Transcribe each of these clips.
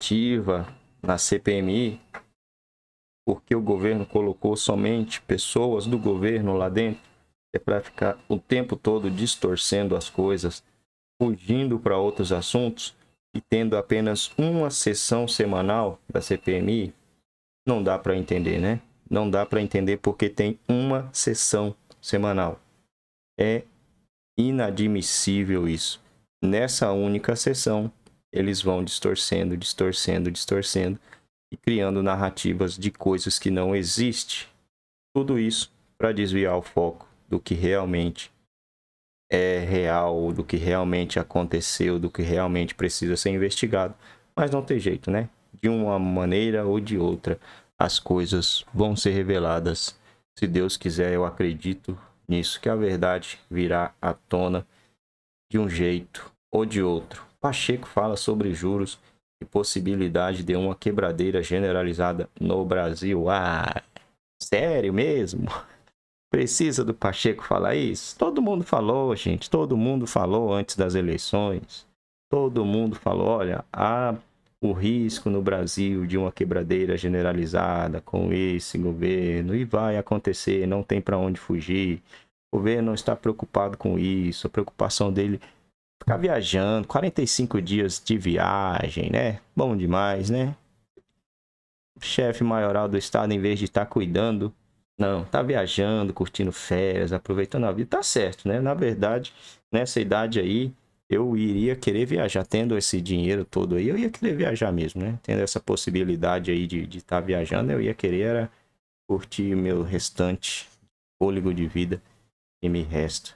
ativa na CPMI, porque o governo colocou somente pessoas do governo lá dentro, é para ficar o tempo todo distorcendo as coisas, fugindo para outros assuntos e tendo apenas uma sessão semanal da CPMI, não dá para entender, né? Não dá para entender porque tem uma sessão semanal. É inadmissível isso. Nessa única sessão, eles vão distorcendo, distorcendo, distorcendo e criando narrativas de coisas que não existem. Tudo isso para desviar o foco do que realmente é real, do que realmente aconteceu, do que realmente precisa ser investigado. Mas não tem jeito, né? De uma maneira ou de outra, as coisas vão ser reveladas. Se Deus quiser, eu acredito nisso, que a verdade virá à tona de um jeito ou de outro. Pacheco fala sobre juros e possibilidade de uma quebradeira generalizada no Brasil. Ah, sério mesmo? Precisa do Pacheco falar isso? Todo mundo falou, gente. Todo mundo falou antes das eleições. Todo mundo falou: olha, há o risco no Brasil de uma quebradeira generalizada com esse governo e vai acontecer, não tem para onde fugir. O governo não está preocupado com isso. A preocupação dele Ficar viajando, 45 dias de viagem, né? Bom demais, né? Chefe maioral do estado, em vez de estar tá cuidando, não, tá viajando, curtindo férias, aproveitando a vida, tá certo, né? Na verdade, nessa idade aí, eu iria querer viajar, tendo esse dinheiro todo aí, eu ia querer viajar mesmo, né? Tendo essa possibilidade aí de estar tá viajando, eu ia querer era curtir meu restante fôlego de vida que me resta.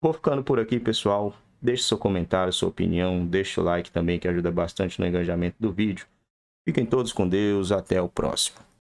Vou ficando por aqui, pessoal. Deixe seu comentário, sua opinião, deixe o like também que ajuda bastante no engajamento do vídeo. Fiquem todos com Deus, até o próximo.